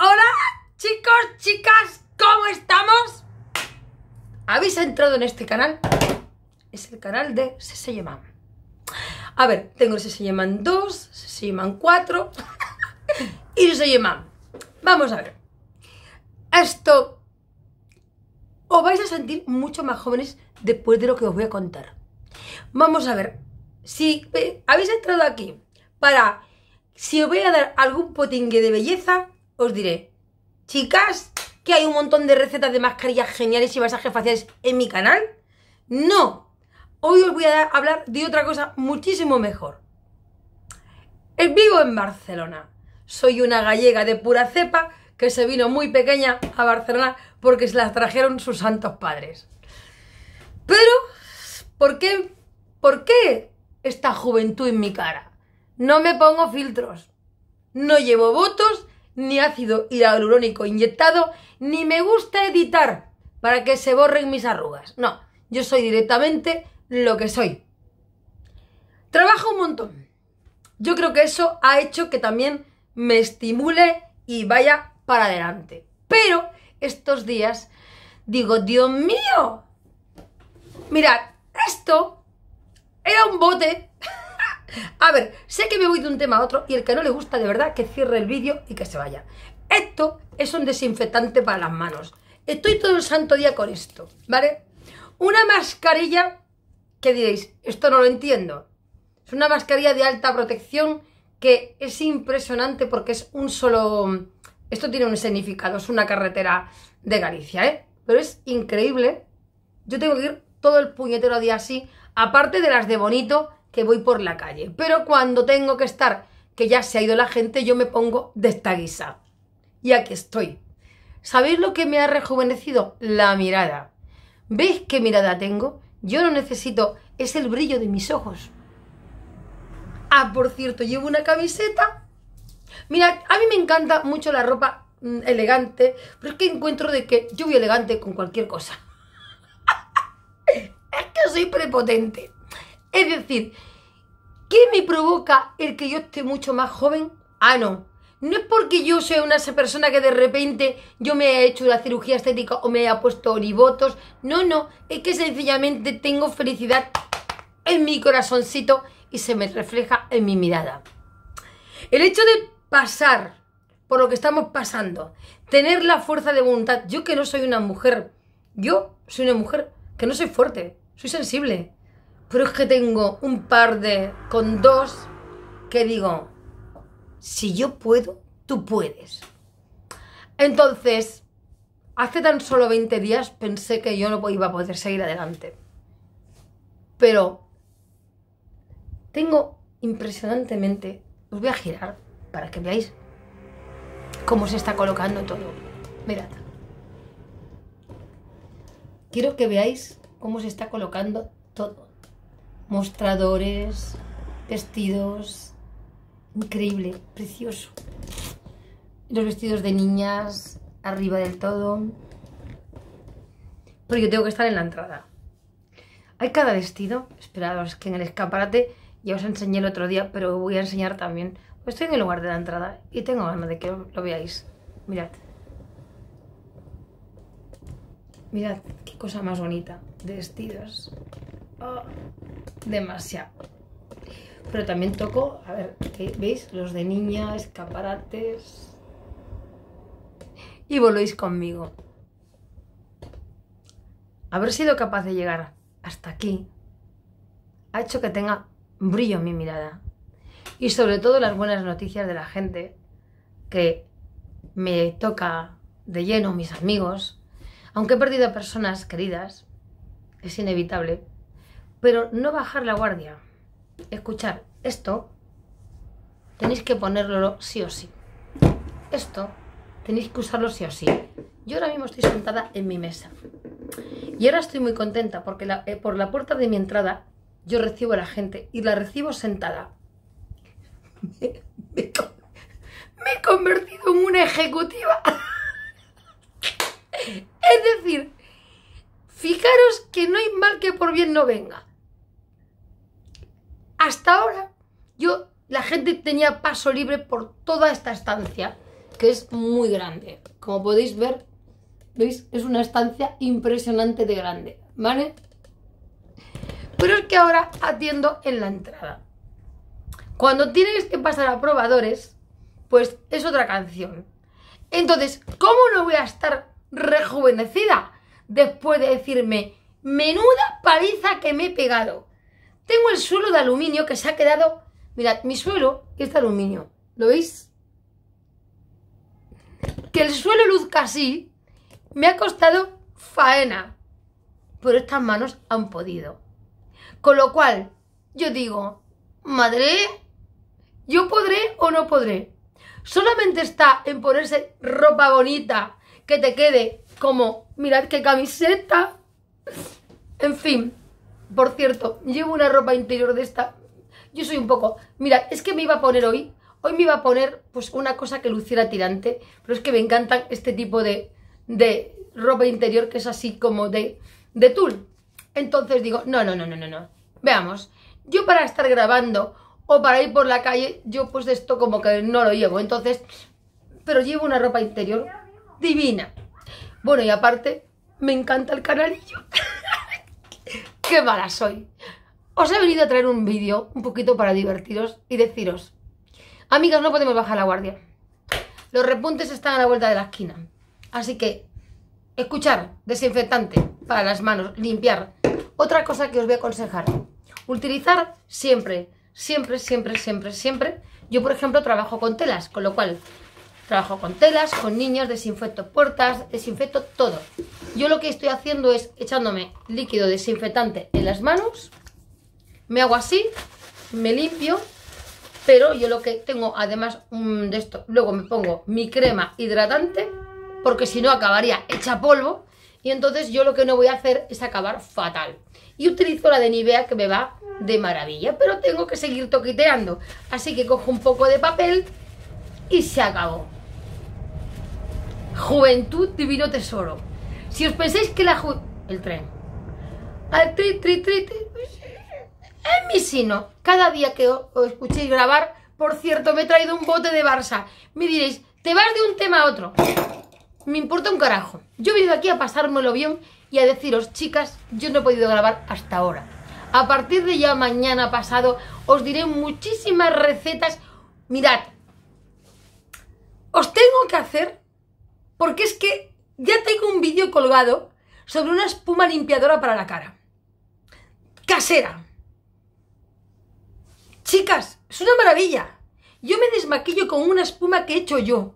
Hola, chicos, chicas, ¿cómo estamos? Habéis entrado en este canal. Es el canal de Seseyeman. A ver, tengo Seseyeman 2, Seseyeman 4 y Seseyeman. Vamos a ver. Esto os vais a sentir mucho más jóvenes después de lo que os voy a contar. Vamos a ver, si eh, habéis entrado aquí para si os voy a dar algún potingue de belleza, os diré, chicas, que hay un montón de recetas de mascarillas geniales y masajes faciales en mi canal. No, hoy os voy a hablar de otra cosa muchísimo mejor. Eh, vivo en Barcelona. Soy una gallega de pura cepa que se vino muy pequeña a Barcelona porque se las trajeron sus santos padres. Pero, ¿por qué, ¿por qué esta juventud en mi cara? No me pongo filtros, no llevo votos ni ácido hialurónico inyectado, ni me gusta editar para que se borren mis arrugas. No, yo soy directamente lo que soy. Trabajo un montón. Yo creo que eso ha hecho que también me estimule y vaya para adelante. Pero estos días digo, Dios mío, mirad, esto era un bote A ver, sé que me voy de un tema a otro y el que no le gusta de verdad que cierre el vídeo y que se vaya. Esto es un desinfectante para las manos. Estoy todo el santo día con esto, ¿vale? Una mascarilla que diréis, esto no lo entiendo. Es una mascarilla de alta protección que es impresionante porque es un solo... Esto tiene un significado, es una carretera de Galicia, ¿eh? Pero es increíble. Yo tengo que ir todo el puñetero día así, aparte de las de bonito, que voy por la calle. Pero cuando tengo que estar, que ya se ha ido la gente, yo me pongo de esta guisa. Y aquí estoy. ¿Sabéis lo que me ha rejuvenecido? La mirada. ¿Veis qué mirada tengo? Yo no necesito, es el brillo de mis ojos. Ah, por cierto, llevo una camiseta. Mira, a mí me encanta mucho la ropa mm, elegante, pero es que encuentro de que yo voy elegante con cualquier cosa. es que soy prepotente. Es decir, ¿qué me provoca el que yo esté mucho más joven? Ah, no. No es porque yo sea una persona que de repente yo me haya hecho la cirugía estética o me haya puesto oribotos. No, no. Es que sencillamente tengo felicidad en mi corazoncito y se me refleja en mi mirada. El hecho de pasar por lo que estamos pasando, tener la fuerza de voluntad, yo que no soy una mujer, yo soy una mujer que no soy fuerte, soy sensible, pero es que tengo un par de, con dos, que digo, si yo puedo, tú puedes. Entonces, hace tan solo 20 días pensé que yo no iba a poder seguir adelante. Pero tengo impresionantemente, os voy a girar para que veáis cómo se está colocando todo. Mirad. Quiero que veáis cómo se está colocando todo mostradores, vestidos, increíble, precioso. Los vestidos de niñas, arriba del todo. Pero yo tengo que estar en la entrada. Hay cada vestido, esperados que en el escaparate ya os enseñé el otro día, pero voy a enseñar también. Pues estoy en el lugar de la entrada y tengo ganas de que lo veáis. Mirad. Mirad qué cosa más bonita de vestidos demasiado. Pero también toco, a ver, ¿veis? Los de niña, escaparates. Y volvéis conmigo. Haber sido capaz de llegar hasta aquí ha hecho que tenga brillo en mi mirada. Y sobre todo las buenas noticias de la gente que me toca de lleno mis amigos. Aunque he perdido a personas queridas, es inevitable, pero no bajar la guardia. Escuchar, esto tenéis que ponerlo sí o sí. Esto tenéis que usarlo sí o sí. Yo ahora mismo estoy sentada en mi mesa. Y ahora estoy muy contenta porque eh, por la puerta de mi entrada yo recibo a la gente y la recibo sentada. Me, me he convertido en una ejecutiva. es decir, fijaros que no hay mal que por bien no venga. Hasta ahora, yo, la gente tenía paso libre por toda esta estancia, que es muy grande. Como podéis ver, ¿veis? Es una estancia impresionante de grande, ¿vale? Pero es que ahora atiendo en la entrada. Cuando tienes que pasar a probadores, pues es otra canción. Entonces, ¿cómo no voy a estar rejuvenecida después de decirme, menuda paliza que me he pegado? Tengo el suelo de aluminio que se ha quedado... Mirad, mi suelo es de aluminio. ¿Lo veis? Que el suelo luzca así me ha costado faena. Pero estas manos han podido. Con lo cual, yo digo, madre, yo podré o no podré. Solamente está en ponerse ropa bonita que te quede como, mirad qué camiseta. En fin, por cierto, llevo una ropa interior de esta. Yo soy un poco... Mira, es que me iba a poner hoy... Hoy me iba a poner pues una cosa que luciera tirante, pero es que me encantan este tipo de, de ropa interior que es así como de, de tul. Entonces digo, no, no, no, no, no, no. Veamos, yo para estar grabando o para ir por la calle, yo pues esto como que no lo llevo. Entonces, pero llevo una ropa interior divina. Bueno, y aparte, me encanta el canalillo. ¡Qué mala soy! Os he venido a traer un vídeo un poquito para divertiros y deciros, amigas, no podemos bajar la guardia. Los repuntes están a la vuelta de la esquina. Así que, escuchar, desinfectante para las manos, limpiar. Otra cosa que os voy a aconsejar, utilizar siempre, siempre, siempre, siempre, siempre. Yo, por ejemplo, trabajo con telas, con lo cual Trabajo con telas, con niños, desinfecto puertas, desinfecto todo. Yo lo que estoy haciendo es echándome líquido desinfectante en las manos, me hago así, me limpio, pero yo lo que tengo además mm, de esto, luego me pongo mi crema hidratante, porque si no acabaría hecha polvo, y entonces yo lo que no voy a hacer es acabar fatal. Y utilizo la de Nivea que me va de maravilla, pero tengo que seguir toqueteando Así que cojo un poco de papel y se acabó. Juventud divino tesoro. Si os pensáis que la El tren. Al tri, tri, tri, Es mi sino. Cada día que os escuchéis grabar, por cierto, me he traído un bote de Barça. Me diréis, te vas de un tema a otro. Me importa un carajo. Yo he venido aquí a pasármelo bien y a deciros, chicas, yo no he podido grabar hasta ahora. A partir de ya mañana pasado os diré muchísimas recetas. Mirad, os tengo que hacer porque es que ya tengo un vídeo colgado sobre una espuma limpiadora para la cara. Casera. Chicas, es una maravilla. Yo me desmaquillo con una espuma que he hecho yo.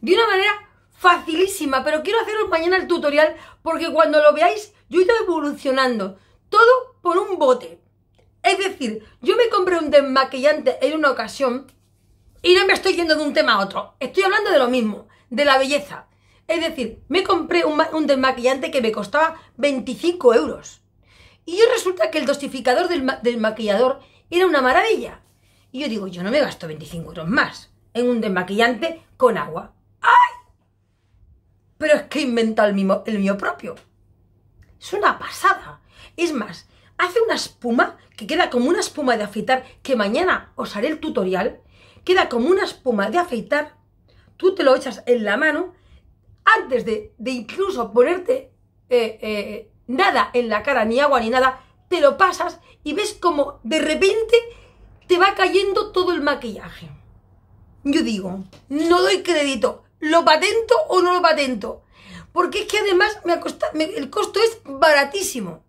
De una manera facilísima, pero quiero haceros mañana el tutorial porque cuando lo veáis yo he ido evolucionando. Todo por un bote. Es decir, yo me compré un desmaquillante en una ocasión y no me estoy yendo de un tema a otro. Estoy hablando de lo mismo, de la belleza. Es decir, me compré un, desmaquillante que me costaba 25 euros. Y yo resulta que el dosificador del, desmaquillador maquillador era una maravilla. Y yo digo, yo no me gasto 25 euros más en un desmaquillante con agua. ¡Ay! Pero es que he el el mío propio. Es una pasada. Es más, hace una espuma que queda como una espuma de afeitar, que mañana os haré el tutorial. Queda como una espuma de afeitar. Tú te lo echas en la mano antes de, incluso ponerte eh, eh, nada en la cara, ni agua ni nada, te lo pasas y ves como de repente te va cayendo todo el maquillaje. Yo digo, no doy crédito, ¿lo patento o no lo patento? Porque es que además me, el costo es baratísimo.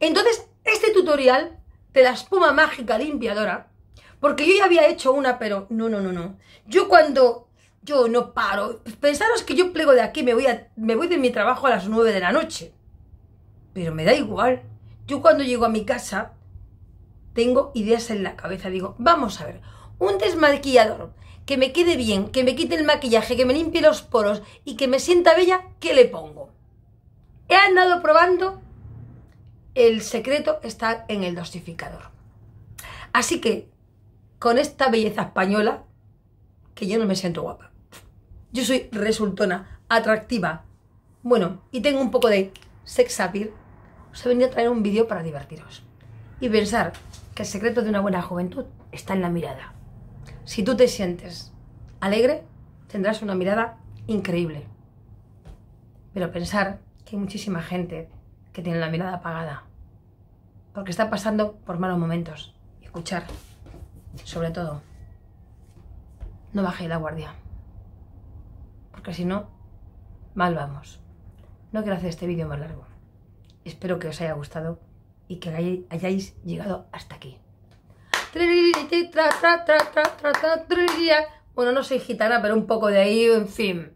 Entonces, este tutorial de la espuma mágica limpiadora, porque yo ya había hecho una, pero no, no, no, no. Yo cuando yo no paro. Pensaros que yo plego de aquí, me voy, me voy de mi trabajo a las 9 de la noche. Pero me da igual. Yo cuando llego a mi casa, tengo ideas en la cabeza. Digo, vamos a ver, un desmaquillador que me quede bien, que me quite el maquillaje, que me limpie los poros y que me sienta bella, ¿qué le pongo? He andado probando, el secreto está en el dosificador. Así que, con esta belleza española, que yo no me siento guapa. Yo soy resultona, atractiva. Bueno, y tengo un poco de sex Os he venido a traer un vídeo para divertiros. Y pensar que el secreto de una buena juventud está en la mirada. Si tú te sientes alegre, tendrás una mirada increíble. Pero pensar que hay muchísima gente que tiene la mirada apagada. Porque está pasando por malos momentos. Y escuchar, sobre todo, no bajéis la guardia porque si no, mal vamos. No quiero hacer este vídeo más largo. Espero que os haya gustado y que hayáis llegado hasta aquí. Bueno, no soy gitana, pero un poco de ahí, en fin.